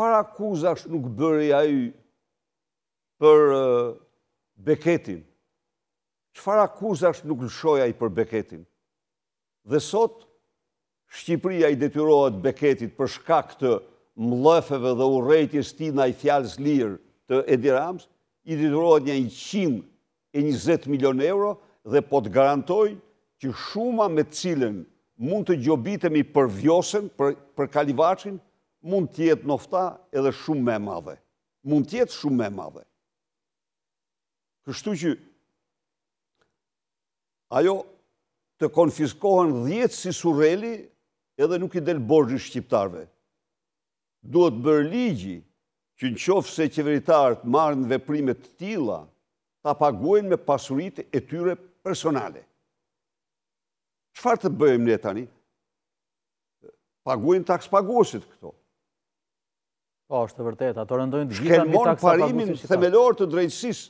qëfar akuzash nuk bëri a ju për beketin? Qëfar akuzash nuk lëshoja i për beketin? Dhe sot, Shqipëria i detyrohet beketit për shka këtë mlëfeve dhe urejtjes ti na i fjallës lirë të Edirams, i detyrohet një 120 milion euro dhe po të garantoj që shuma me cilën mund të gjobitemi për vjosen, për kalivacin, mund tjetë nofta edhe shumë me madhe. Mund tjetë shumë me madhe. Kështu që ajo të konfiskohen dhjetë si sureli edhe nuk i delë borgjë shqiptarve. Duhet bërë ligji që në qofë se qeveritarët në veprimet të tila, ta paguen me pasurit e tyre personale. Qëfar të bëjmë ne tani? Paguen taks pagosit këto. Po, është të vërtet, ato rëndojnë të gjitha në mitak Shkelmonë parimin themelor të drejtsis